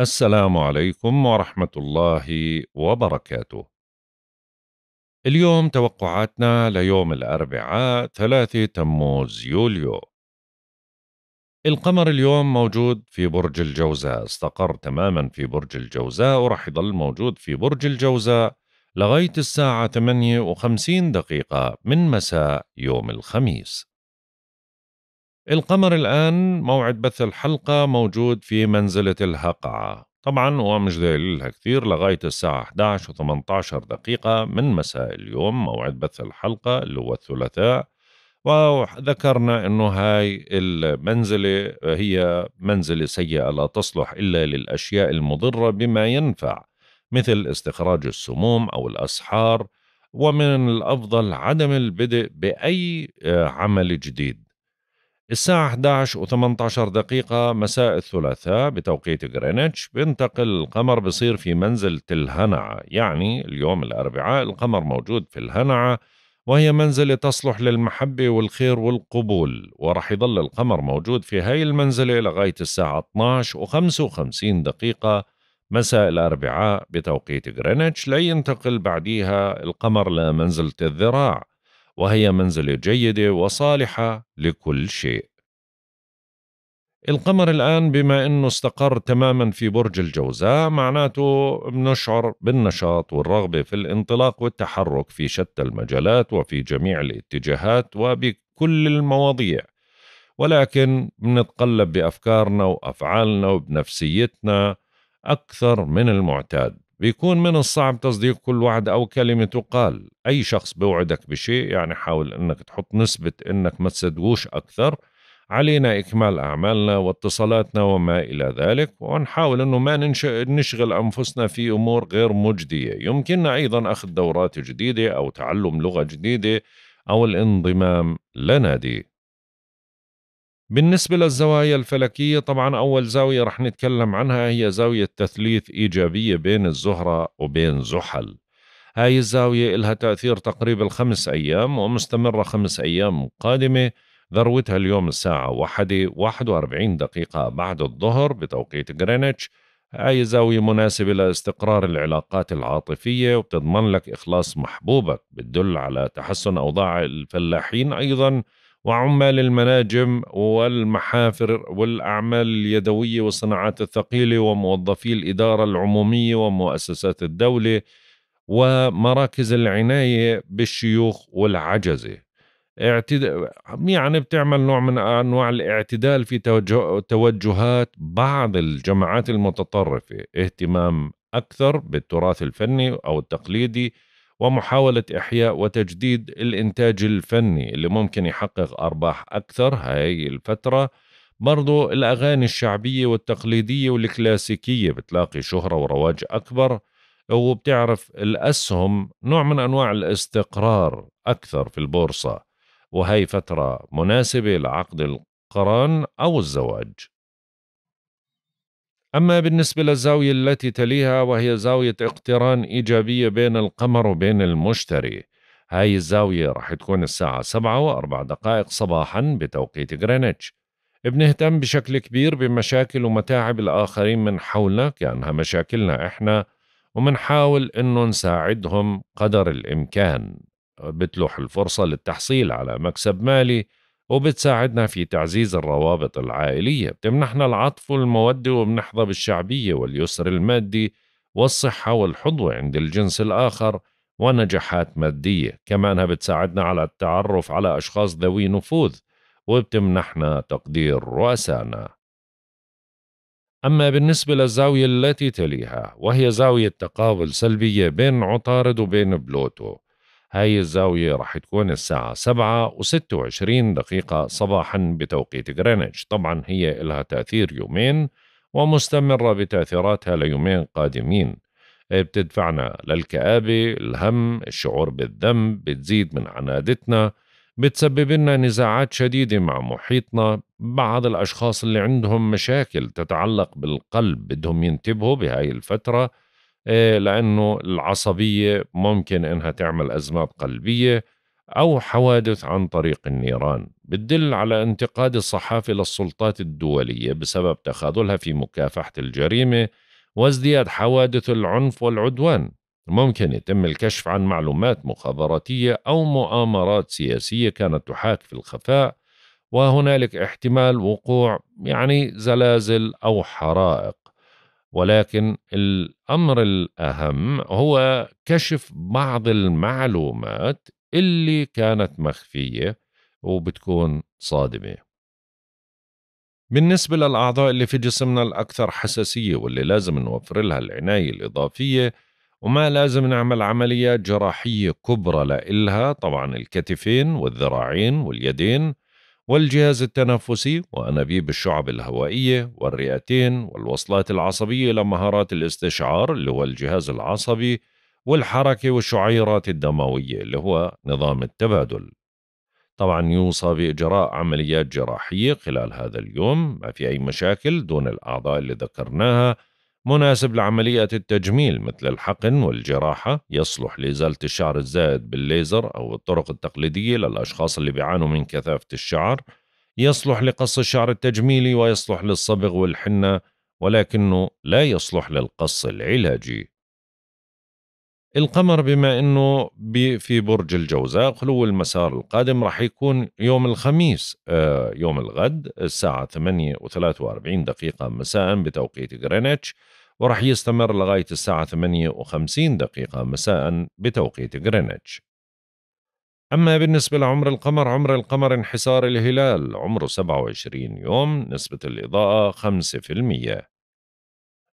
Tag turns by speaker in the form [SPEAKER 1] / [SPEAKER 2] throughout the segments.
[SPEAKER 1] السلام عليكم ورحمة الله وبركاته. اليوم توقعاتنا ليوم الأربعاء 3 تموز يوليو. القمر اليوم موجود في برج الجوزاء، استقر تماما في برج الجوزاء وراح يضل موجود في برج الجوزاء لغاية الساعة 8 وخمسين دقيقة من مساء يوم الخميس. القمر الآن موعد بث الحلقة موجود في منزلة الهقعة طبعا ومش دليل لها كثير لغاية الساعة 11 و18 دقيقة من مساء اليوم موعد بث الحلقة اللي هو الثلاثاء وذكرنا أنه هاي المنزلة هي منزلة سيئة لا تصلح إلا للأشياء المضرة بما ينفع مثل استخراج السموم أو الأسحار ومن الأفضل عدم البدء بأي عمل جديد الساعة 11 و18 دقيقة مساء الثلاثاء بتوقيت غرينتش بينتقل القمر بصير في منزلة الهنعة يعني اليوم الأربعاء القمر موجود في الهنعة وهي منزلة تصلح للمحبة والخير والقبول ورح يظل القمر موجود في هاي المنزلة لغاية الساعة 12 و55 دقيقة مساء الأربعاء بتوقيت غرينتش لينتقل بعديها القمر لمنزلة الذراع وهي منزلة جيدة وصالحة لكل شيء. القمر الآن بما أنه استقر تماما في برج الجوزاء معناته بنشعر بالنشاط والرغبة في الانطلاق والتحرك في شتى المجالات وفي جميع الاتجاهات وبكل المواضيع ولكن بنتقلب بأفكارنا وأفعالنا وبنفسيتنا أكثر من المعتاد بيكون من الصعب تصديق كل وعد أو كلمة تقال أي شخص بوعدك بشيء يعني حاول أنك تحط نسبة أنك ما تصدقوش أكثر علينا إكمال أعمالنا واتصالاتنا وما إلى ذلك ونحاول أنه ما نشغل أنفسنا في أمور غير مجدية يمكننا أيضا أخذ دورات جديدة أو تعلم لغة جديدة أو الانضمام لنادي بالنسبة للزوايا الفلكية طبعا أول زاوية رح نتكلم عنها هي زاوية تثليث إيجابية بين الزهرة وبين زحل هاي الزاوية إلها تأثير تقريبا خمس أيام ومستمرة خمس أيام قادمة ذروتها اليوم الساعة واحدة واحد وأربعين دقيقة بعد الظهر بتوقيت غرينتش هاي زاوية مناسبة لاستقرار العلاقات العاطفية وبتضمن لك إخلاص محبوبك بتدل على تحسن أوضاع الفلاحين أيضاً وعمال المناجم والمحافر والأعمال اليدوية والصناعات الثقيلة وموظفي الإدارة العمومية ومؤسسات الدولة ومراكز العناية بالشيوخ والعجزة اعتد... يعني بتعمل نوع من أنواع الاعتدال في توجه... توجهات بعض الجماعات المتطرفة اهتمام أكثر بالتراث الفني أو التقليدي ومحاولة إحياء وتجديد الإنتاج الفني اللي ممكن يحقق أرباح أكثر هاي الفترة برضو الأغاني الشعبية والتقليدية والكلاسيكية بتلاقي شهرة ورواج أكبر وبتعرف الأسهم نوع من أنواع الاستقرار أكثر في البورصة وهي فترة مناسبة لعقد القران أو الزواج أما بالنسبة للزاوية التي تليها وهي زاوية اقتران إيجابية بين القمر وبين المشتري هاي الزاوية رح تكون الساعة سبعة وأربع دقائق صباحا بتوقيت غرينتش بنهتم بشكل كبير بمشاكل ومتاعب الآخرين من حولنا كأنها مشاكلنا إحنا ومنحاول إنه نساعدهم قدر الإمكان بتلوح الفرصة للتحصيل على مكسب مالي وبتساعدنا في تعزيز الروابط العائلية بتمنحنا العطف والمودة وبنحظى بالشعبية واليسر المادي والصحة والحظوة عند الجنس الآخر ونجاحات مادية كمانها بتساعدنا على التعرف على أشخاص ذوي نفوذ وبتمنحنا تقدير رؤسائنا أما بالنسبة للزاوية التي تليها وهي زاوية تقابل سلبية بين عطارد وبين بلوتو هاي الزاوية راح تكون الساعة سبعة وستة وعشرين دقيقة صباحا بتوقيت غرينتش طبعا هي لها تأثير يومين ومستمرة بتأثيراتها ليومين قادمين بتدفعنا للكآبة الهم الشعور بالذنب بتزيد من عنادتنا بتسبب لنا نزاعات شديدة مع محيطنا بعض الأشخاص اللي عندهم مشاكل تتعلق بالقلب بدهم ينتبهوا بهاي الفترة إيه، لأنه العصبية ممكن إنها تعمل أزمات قلبية أو حوادث عن طريق النيران بتدل على انتقاد الصحافة للسلطات الدولية بسبب تخاذلها في مكافحة الجريمة وازدياد حوادث العنف والعدوان ممكن يتم الكشف عن معلومات مخابراتية أو مؤامرات سياسية كانت تحاك في الخفاء وهنالك احتمال وقوع يعني زلازل أو حرائق ولكن الأمر الأهم هو كشف بعض المعلومات اللي كانت مخفية وبتكون صادمة بالنسبة للأعضاء اللي في جسمنا الأكثر حساسية واللي لازم نوفر لها العناية الإضافية وما لازم نعمل عمليات جراحية كبرى لإلها طبعا الكتفين والذراعين واليدين والجهاز التنفسي وأنابيب الشعب الهوائية والرئتين والوصلات العصبية لمهارات الاستشعار اللي هو الجهاز العصبي والحركة والشعيرات الدموية اللي هو نظام التبادل طبعا يوصى بإجراء عمليات جراحية خلال هذا اليوم ما في أي مشاكل دون الأعضاء اللي ذكرناها مناسب لعملية التجميل مثل الحقن والجراحة يصلح لإزالة الشعر الزائد بالليزر أو الطرق التقليدية للأشخاص اللي بيعانوا من كثافة الشعر يصلح لقص الشعر التجميلي ويصلح للصبغ والحنة ولكنه لا يصلح للقص العلاجي القمر بما انه في برج الجوزاء خلو المسار القادم راح يكون يوم الخميس آه، يوم الغد الساعة 8 و43 دقيقة مساء بتوقيت غرينتش وراح يستمر لغاية الساعة 58 دقيقة مساء بتوقيت غرينتش أما بالنسبة لعمر القمر عمر القمر انحسار الهلال عمره 27 يوم نسبة الإضاءة 5%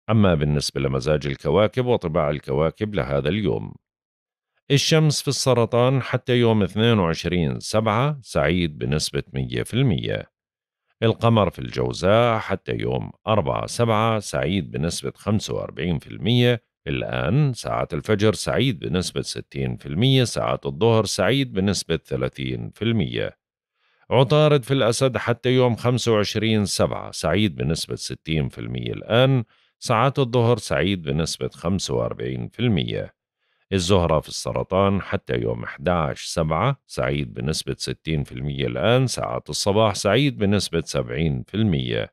[SPEAKER 1] أما بالنسبة لمزاج الكواكب وطباع الكواكب لهذا اليوم الشمس في السرطان حتى يوم 22 سبعة سعيد بنسبة 100% القمر في الجوزاء حتى يوم 4 سبعة سعيد بنسبة 45% الآن ساعة الفجر سعيد بنسبة 60% ساعة الظهر سعيد بنسبة 30% عطارد في الأسد حتى يوم 25 سبعة سعيد بنسبة 60% الآن ساعات الظهر سعيد بنسبة 45% الزهرة في السرطان حتى يوم 11 سبعة سعيد بنسبة 60% الآن ساعات الصباح سعيد بنسبة 70%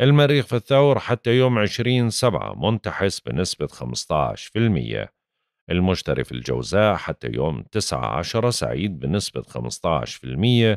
[SPEAKER 1] المريخ في الثور حتى يوم 20 سبعة منتحس بنسبة 15% المشتري في الجوزاء حتى يوم 9 10 سعيد بنسبة 15%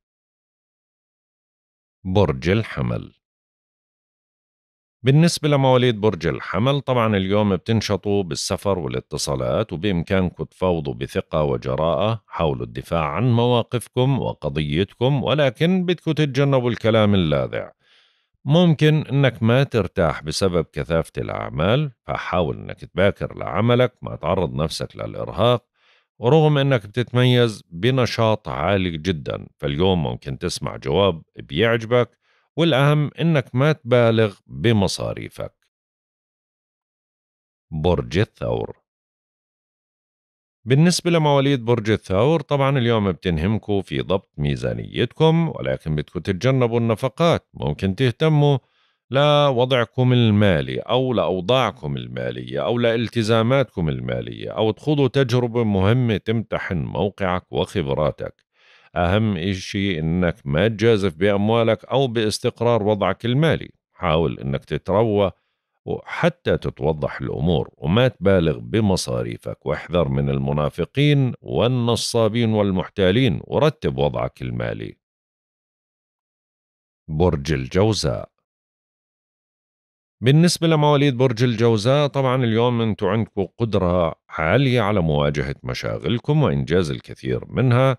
[SPEAKER 1] برج الحمل بالنسبة لمواليد برج الحمل طبعا اليوم بتنشطوا بالسفر والاتصالات وبإمكانكم تفاوضوا بثقة وجراءة حول الدفاع عن مواقفكم وقضيتكم ولكن بدكم تتجنبوا الكلام اللاذع ممكن انك ما ترتاح بسبب كثافة الأعمال فحاول انك تباكر لعملك ما تعرض نفسك للإرهاق ورغم انك بتتميز بنشاط عالي جدا فاليوم ممكن تسمع جواب بيعجبك والاهم انك ما تبالغ بمصاريفك برج الثور بالنسبة لمواليد برج الثور طبعا اليوم بتنهمكوا في ضبط ميزانيتكم ولكن بدكم تتجنبوا النفقات ممكن تهتموا لوضعكم المالي أو لأوضاعكم المالية أو لالتزاماتكم المالية أو تخوضوا تجربة مهمة تمتحن موقعك وخبراتك أهم إشي إنك ما تجازف بأموالك أو باستقرار وضعك المالي حاول إنك تتروى وحتى تتوضح الأمور وما تبالغ بمصاريفك واحذر من المنافقين والنصابين والمحتالين ورتب وضعك المالي برج الجوزاء بالنسبة لمواليد برج الجوزاء طبعا اليوم انتم عندكم قدرة عالية على مواجهة مشاغلكم وإنجاز الكثير منها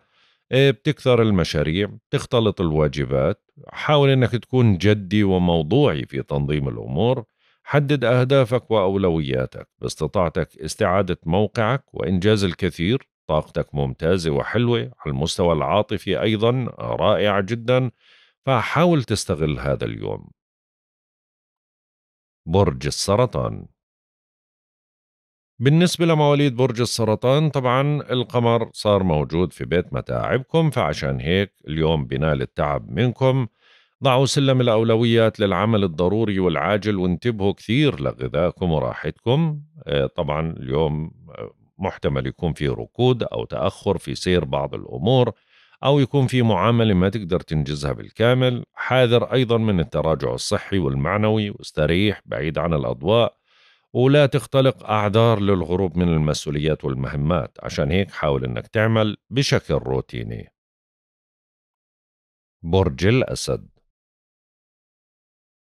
[SPEAKER 1] إيه، بتكثر المشاريع بتختلط الواجبات حاول انك تكون جدي وموضوعي في تنظيم الأمور حدد أهدافك وأولوياتك باستطاعتك استعادة موقعك وإنجاز الكثير طاقتك ممتازة وحلوة على المستوى العاطفي أيضا رائعة جدا فحاول تستغل هذا اليوم برج السرطان بالنسبة لمواليد برج السرطان طبعا القمر صار موجود في بيت متاعبكم فعشان هيك اليوم بنال التعب منكم ضعوا سلم الأولويات للعمل الضروري والعاجل وانتبهوا كثير لغذائكم وراحتكم آه، طبعا اليوم آه، محتمل يكون في ركود أو تأخر في سير بعض الأمور أو يكون في معاملة ما تقدر تنجزها بالكامل حاذر أيضا من التراجع الصحي والمعنوي واستريح بعيد عن الأضواء ولا تختلق أعذار للهروب من المسؤوليات والمهمات عشان هيك حاول أنك تعمل بشكل روتيني برج الأسد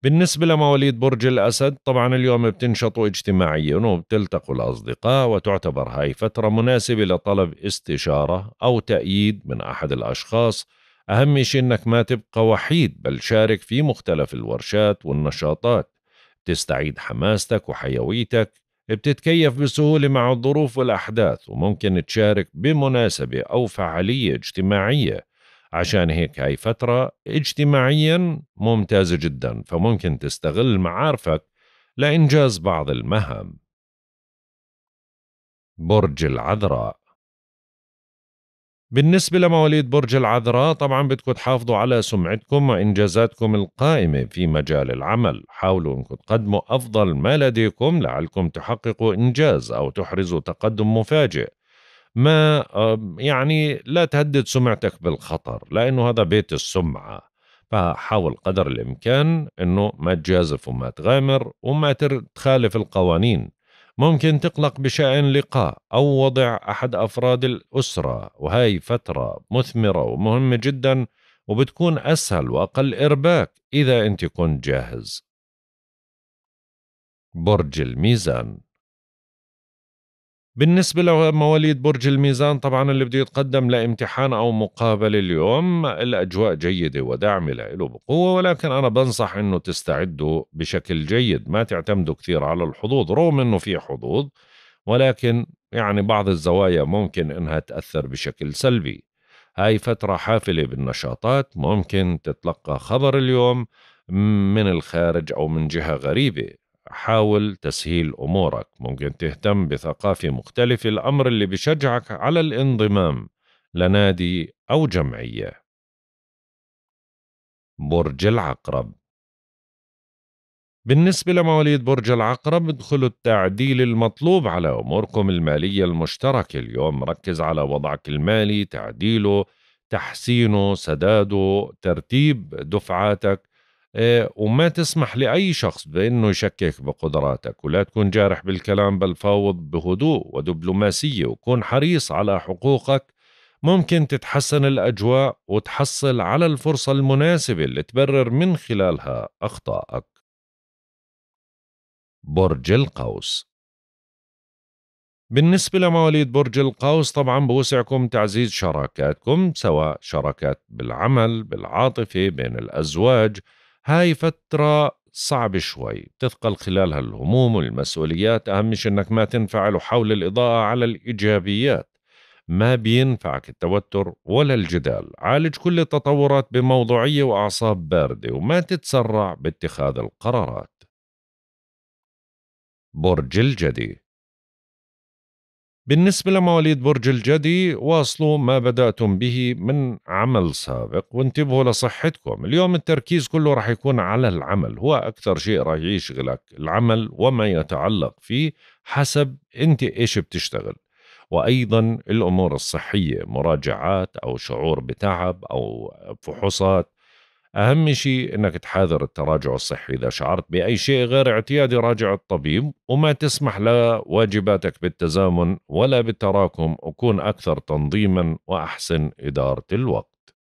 [SPEAKER 1] بالنسبة لمواليد برج الأسد طبعا اليوم بتنشطوا اجتماعيا وبتلتقوا الأصدقاء وتعتبر هاي فترة مناسبة لطلب استشارة أو تأييد من أحد الأشخاص أهم شيء أنك ما تبقى وحيد بل شارك في مختلف الورشات والنشاطات تستعيد حماستك وحيويتك بتتكيف بسهولة مع الظروف والأحداث وممكن تشارك بمناسبة أو فعالية اجتماعية عشان هيك هاي فترة اجتماعيا ممتازة جدا فممكن تستغل معارفك لإنجاز بعض المهام برج العذراء بالنسبة لمواليد برج العذراء طبعا بدكم تحافظوا على سمعتكم وإنجازاتكم القائمة في مجال العمل حاولوا أنكم تقدموا أفضل ما لديكم لعلكم تحققوا إنجاز أو تحرزوا تقدم مفاجئ ما يعني لا تهدد سمعتك بالخطر لأنه هذا بيت السمعة فحاول قدر الإمكان أنه ما تجازف وما تغامر وما تخالف القوانين ممكن تقلق بشأن لقاء أو وضع أحد أفراد الأسرة وهي فترة مثمرة ومهمة جدا وبتكون أسهل وأقل إرباك إذا أنت كنت جاهز برج الميزان بالنسبة لمواليد برج الميزان طبعا اللي بده يتقدم لامتحان أو مقابلة اليوم الأجواء جيدة ودعم له بقوة ولكن أنا بنصح أنه تستعدوا بشكل جيد ما تعتمدوا كثير على الحظوظ رغم أنه في حظوظ ولكن يعني بعض الزوايا ممكن أنها تأثر بشكل سلبي هاي فترة حافلة بالنشاطات ممكن تتلقى خبر اليوم من الخارج أو من جهة غريبة حاول تسهيل أمورك ممكن تهتم بثقافة مختلفة الأمر اللي بشجعك على الانضمام لنادي أو جمعية برج العقرب بالنسبة لمواليد برج العقرب ادخلوا التعديل المطلوب على أموركم المالية المشتركة اليوم ركز على وضعك المالي تعديله تحسينه سداده ترتيب دفعاتك آه، وما تسمح لأي شخص بأنه يشكك بقدراتك ولا تكون جارح بالكلام بل فاوض بهدوء ودبلوماسية وكون حريص على حقوقك ممكن تتحسن الأجواء وتحصل على الفرصة المناسبة اللي تبرر من خلالها أخطائك برج القوس بالنسبة لمواليد برج القوس طبعا بوسعكم تعزيز شراكاتكم سواء شراكات بالعمل بالعاطفة بين الأزواج هاي فترة صعبة شوي تثقل خلالها الهموم والمسؤوليات أهم شيء أنك ما تنفعل حول الإضاءة على الإيجابيات ما بينفعك التوتر ولا الجدال عالج كل التطورات بموضوعية وأعصاب باردة وما تتسرع باتخاذ القرارات برج الجدي بالنسبة لمواليد برج الجدي واصلوا ما بدأتم به من عمل سابق وانتبهوا لصحتكم اليوم التركيز كله راح يكون على العمل هو أكثر شيء راح يشغلك العمل وما يتعلق فيه حسب أنت إيش بتشتغل وأيضا الأمور الصحية مراجعات أو شعور بتعب أو فحوصات أهم شيء أنك تحاذر التراجع الصحي إذا شعرت بأي شيء غير اعتيادي راجع الطبيب وما تسمح لواجباتك بالتزامن ولا بالتراكم وكون أكثر تنظيما وأحسن إدارة الوقت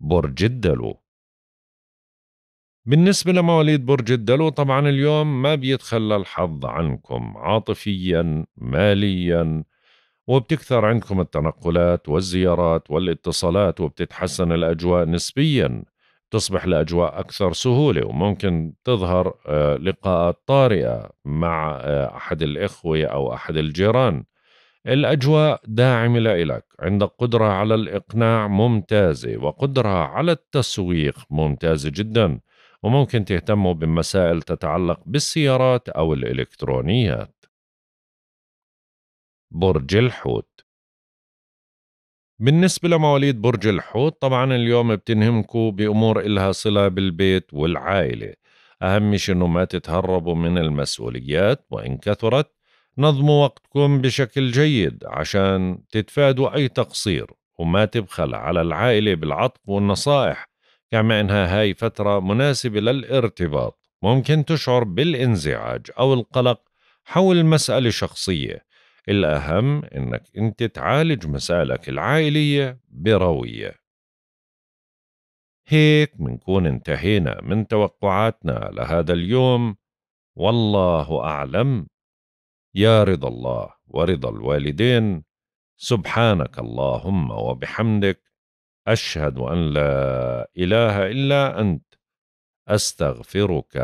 [SPEAKER 1] برج الدلو بالنسبة لمواليد برج الدلو طبعا اليوم ما بيتخلى الحظ عنكم عاطفيا ماليا وبتكثر عندكم التنقلات والزيارات والاتصالات وبتتحسن الأجواء نسبياً تصبح الأجواء أكثر سهولة وممكن تظهر آه، لقاءات طارئة مع آه، أحد الإخوة أو أحد الجيران الأجواء داعمة لإلك عندك قدرة على الإقناع ممتازة وقدرة على التسويق ممتازة جدا وممكن تهتموا بمسائل تتعلق بالسيارات أو الإلكترونيات برج الحوت بالنسبة لمواليد برج الحوت طبعا اليوم بتنهمكوا بأمور إلها صلة بالبيت والعائلة أهم شيء إنه ما تتهربوا من المسؤوليات وإن كثرت نظموا وقتكم بشكل جيد عشان تتفادوا أي تقصير وما تبخل على العائلة بالعطف والنصائح كما إنها هاي فترة مناسبة للارتباط ممكن تشعر بالانزعاج أو القلق حول مسألة شخصية الأهم إنك أنت تعالج مسائلك العائلية بروية هيك منكون انتهينا من توقعاتنا لهذا اليوم والله أعلم يا رضا الله ورضا الوالدين سبحانك اللهم وبحمدك أشهد أن لا إله إلا أنت أستغفرك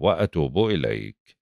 [SPEAKER 1] وأتوب إليك